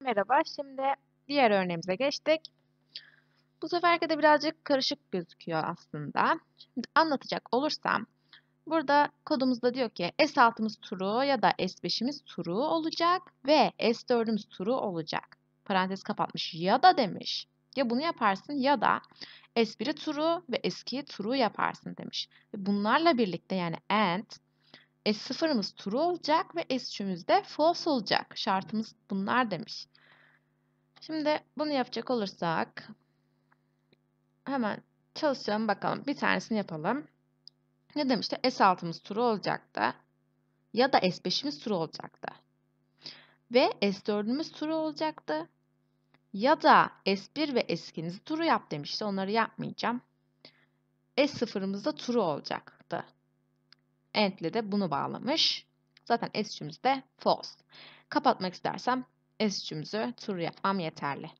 Merhaba, şimdi diğer örneğimize geçtik. Bu seferki de birazcık karışık gözüküyor aslında. Şimdi anlatacak olursam, burada kodumuzda diyor ki S6'mız turu ya da S5'imiz turu olacak ve S4'ümüz turu olacak. Parantez kapatmış ya da demiş. Ya bunu yaparsın ya da S1'i turu ve S2'yi turu yaparsın demiş. Bunlarla birlikte yani and e, S0'ımız true olacak ve S3'ümüz de false olacak. Şartımız bunlar demiş. Şimdi bunu yapacak olursak hemen çalışalım bakalım. Bir tanesini yapalım. Ne demişti? S6'ımız true olacaktı. Ya da S5'imiz true olacaktı. Ve S4'ümüz true olacaktı. Ya da S1 ve S2'nizi true yap demişti. Onları yapmayacağım. S0'ımız da true olacaktı end'le de bunu bağlamış. Zaten s de false. Kapatmak istersem S3'ümüzü true yapmam yeterli.